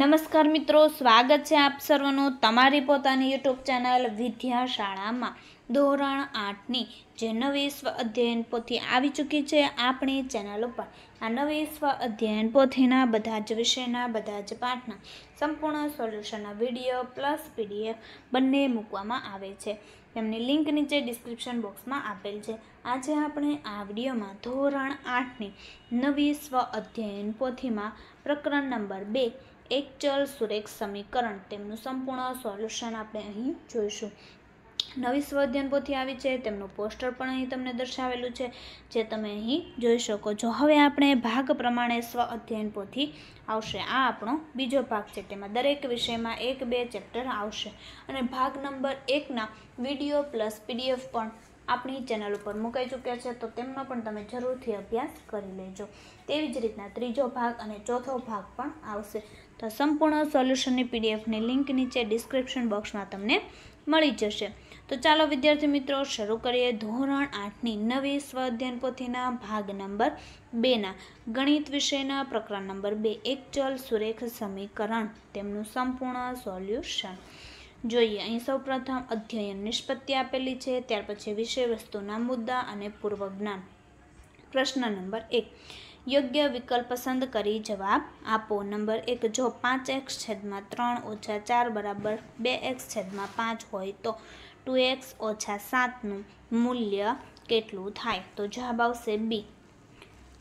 નમસ્કાર મિત્રો સ્વાગત છે આપ સર્વનું તમારી પોતાની યુટ્યુબ ચેનલ વિદ્યાશાળામાં ધોરણ આઠની જે નવી સ્વ અધ્યયન પોથી આવી ચૂકી છે આપણી ચેનલ ઉપર આ નવી સ્વ અધ્યયન પોથીના બધા જ વિષયના બધા જ પાઠના સંપૂર્ણ સોલ્યુશનના વિડીયો પ્લસ પીડીએફ બંને મૂકવામાં આવે છે તેમની લિંક નીચે ડિસ્ક્રિપ્શન બોક્સમાં આપેલ છે આજે આપણે આ વિડીયોમાં ધોરણ આઠની નવી સ્વ અધ્યયન પોથીમાં પ્રકરણ નંબર બે એક ચલ સુરેખ સમીકરણ તેમનું સંપૂર્ણ સોલ્યુશન આપણે અહીં જોઈશું નવી સ્વાધ્યાન પોથી આવી છે તેમનું પોસ્ટર પણ અહીં તમને દર્શાવેલું છે જે તમે અહીં જોઈ શકો છો હવે આપણે ભાગ પ્રમાણે સ્વ અધ્યયન પોથી આવશે આ આપણો બીજો ભાગ છે તેમાં દરેક વિષયમાં એક બે ચેપ્ટર આવશે અને ભાગ નંબર એકના વિડીયો પ્લસ પીડીએફ પણ આપણી ચેનલ ઉપર મુકાઈ ચૂક્યા છે તો તેમનો પણ તમે જરૂરથી અભ્યાસ કરી લેજો તેવી જ રીતના ત્રીજો ભાગ અને ચોથો ભાગ પણ આવશે તો સંપૂર્ણ સોલ્યુશનની પીડીએફની લિંક નીચે ડિસ્ક્રિપ્શન બોક્સમાં તમને મળી જશે તો ચાલો વિદ્યાર્થી મિત્રો શરૂ કરીએ ધોરણ આઠની નવી સ્વાધ્યાયન પોથીના ભાગ નંબર બેના ગણિત વિષયના પ્રકરણ નંબર બે એક ચલ સુરેખ સમીકરણ તેમનું સંપૂર્ણ સોલ્યુશન જોઈએ અહીં સૌપ્રથમ અધ્યયન નિષ્પત્તિ આપેલી છે ત્યાર પછી વિષય વસ્તુના મુદ્દા અને પૂર્વ જ્ઞાન પ્રશ્ન નંબર એક યોગ્ય વિકલ્પ પસંદ કરી જવાબ આપો નંબર એક જો પાંચ એક્સ છેદમાં ત્રણ ઓછા ચાર બરાબર બે એક્સ છેદમાં પાંચ હોય તો ટુ એક્સ ઓછા સાતનું મૂલ્ય કેટલું થાય તો જવાબ આવશે બી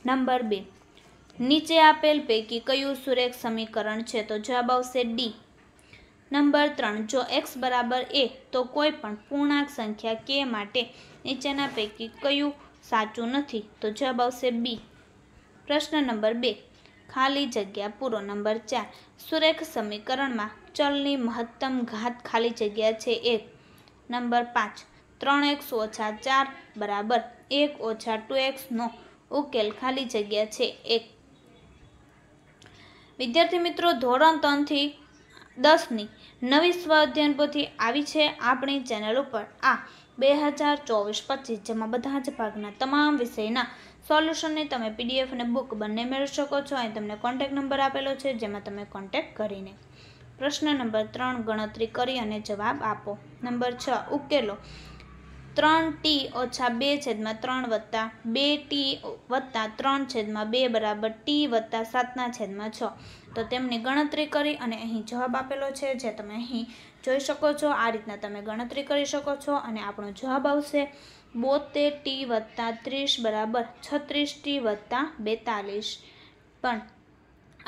નંબર બે નીચે આપેલ પૈકી કયું સુરેખ સમીકરણ છે તો જવાબ આવશે ડી નંબર ત્રણ જો એક્સ બરાબર એ તો કોઈ પણ પૂર્ણાંક સંખ્યા કે માટે નીચેના પૈકી કયું સાચું નથી તો જવાબ આવશે બી પ્રશ્ન નંબર બે ખાલી જગ્યા પૂરો નંબર ચાર સુરેખ સમીકરણમાં ચલની મહત્તમ ઘાત ખાલી જગ્યા છે એક નંબર પાંચ ત્રણ એક્સ ઓછા ચાર બરાબર એક ઓછા ટુ એક્સનો ઉકેલ ખાલી જગ્યા છે એક વિદ્યાર્થી મિત્રો ધોરણ ત્રણથી દસની નવી સ્વાધ્યાયન પોથી આવી છે આપણી ચેનલ ઉપર આ બે હજાર ચોવીસ પચીસ જેમાં બધા જ ભાગના તમામ વિષયના સોલ્યુશનને તમે પીડીએફ અને બુક બંને મેળવી શકો છો અને તમને કોન્ટેક નંબર આપેલો છે જેમાં તમે કોન્ટેક્ટ કરીને પ્રશ્ન નંબર ત્રણ ગણતરી કરી અને જવાબ આપો નંબર છ ઉકેલો ત્રણ ટી ઓછા બે છેદમાં ત્રણ વત્તા બે ટી વત્તા ત્રણ છેદમાં બે બરાબર ટી વત્તા સાતના છેદમાં છ તો તેમની ગણતરી કરી અને અહીં જવાબ આપેલો છે જે તમે અહીં જોઈ શકો છો આ રીતના તમે ગણતરી કરી શકો છો અને આપણો જવાબ આવશે બોતેર ટી વત્તા ત્રીસ બરાબર છત્રીસ ટી વત્તા બેતાલીસ પણ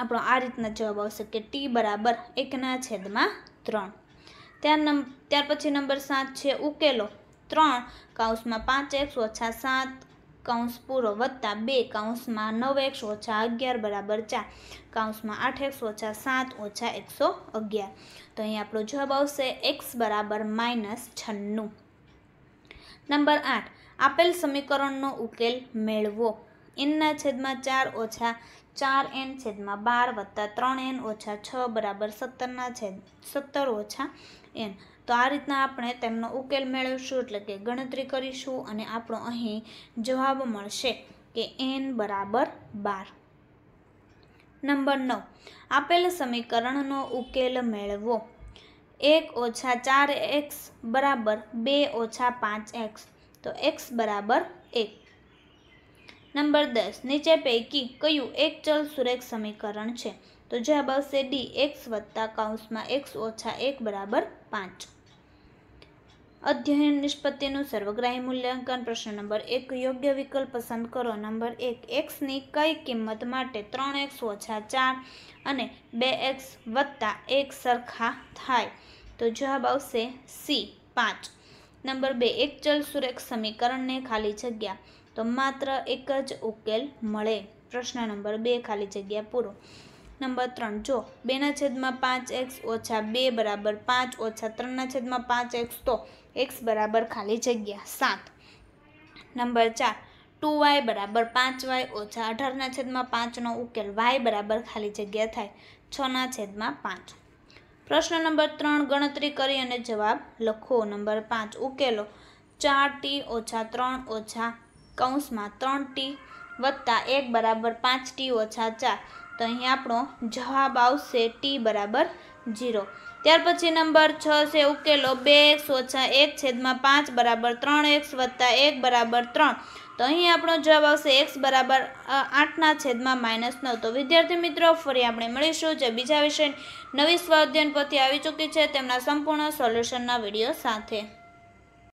આપણો આ રીતના જવાબ આવશે કે ટી બરાબર એકના છેદમાં ત્રણ ત્યાર નંબ ત્યાર પછી નંબર સાત છે ઉકેલો ત્રણ કાઉન્સમાં પાંચ એક્સ ઓછા સાત કાઉન્સ પૂરો વત્તા બે કાઉન્સમાં નવ એક્સ ઓછા અગિયાર બરાબર ચાર કાઉન્સમાં આઠ એક્સ ઓછા સાત ઓછા એકસો અગિયાર તો અહીં આપણો જવાબ આવશે એક્સ બરાબર માઇનસ છન્નું નંબર આઠ આપેલ સમીકરણનો ઉકેલ મેળવો એનના છેદમાં ચાર ઓછા ચાર એન છેદમાં બાર વત્તા ત્રણ એન ઓછા છ બરાબર સત્તરના છેદ સત્તર ઓછા એન તો આ રીતના આપણે તેમનો ઉકેલ મેળવીશું એટલે કે ગણતરી કરીશું અને આપણો અહીં જવાબ મળશે કે એન બરાબર બાર નંબર નવ આપેલ સમીકરણનો ઉકેલ મેળવો એક ઓછા ચાર એક્સ બરાબર બે ઓછા પાંચ એક્સ તો એક્સ બરાબર એક નંબર દસ નીચે પૈકી કયું એક ચલ સુરેખ સમીકરણ છે તો જવાબ આવશે ડી એક્સ વત્તા કાઉસમાં એક્સ ઓછા એક બરાબર પાંચ અધ્યયન નિષ્પત્તિનું સર્વગ્રાહી મૂલ્યાંકન પ્રશ્ન નંબર એક યોગ્ય વિકલ્પ પસંદ કરો નંબર એક એક્સની કઈ કિંમત માટે ત્રણ એક્સ ઓછા ચાર અને બે એક્સ વત્તા એક સરખા થાય તો જવાબ આવશે સી પાંચ નંબર બે એક ચલ સુરેખ સમીકરણને ખાલી જગ્યા તો માત્ર એક જ ઉકેલ મળે પ્રશ્ન નંબર બે ખાલી જગ્યા પૂરો નંબર ત્રણ જો બેના છેદમાં પાંચ એક્સ ઓછા બે બરાબર પાંચ ઓછા ત્રણના છેદમાં પાંચ એક્સ તો એક્સ બરાબર ખાલી જગ્યા સાત નંબર ચાર ટુ વાય બરાબર પાંચ વાય ઓછા અઢારના છેદમાં પાંચનો ઉકેલ વાય બરાબર ખાલી જગ્યા થાય છના છેદમાં પાંચ પ્રશ્ન નંબર ત્રણ ગણતરી કરી અને જવાબ લખો નંબર પાંચ ઉકેલો ચાર ટી ઓછા ત્રણ ઓછા કૌંસમાં ત્રણ ટી વત્તા એક બરાબર પાંચ ટી ઓછા ચાર તો અહીં આપણો જવાબ આવશે ટી બરાબર ઝીરો ત્યાર પછી નંબર છ છે ઉકેલો બે એક્સ ઓછા એક છેદમાં પાંચ બરાબર ત્રણ એક્સ વત્તા એક બરાબર ત્રણ તો અહીં આપણો જવાબ આવશે એક્સ બરાબર આઠના છેદમાં માઇનસ નવ તો વિદ્યાર્થી મિત્રો ફરી આપણે મળીશું જે બીજા વિષય નવી સ્વાધ્યન પરથી આવી ચૂકી છે તેમના સંપૂર્ણ સોલ્યુશનના વિડીયો સાથે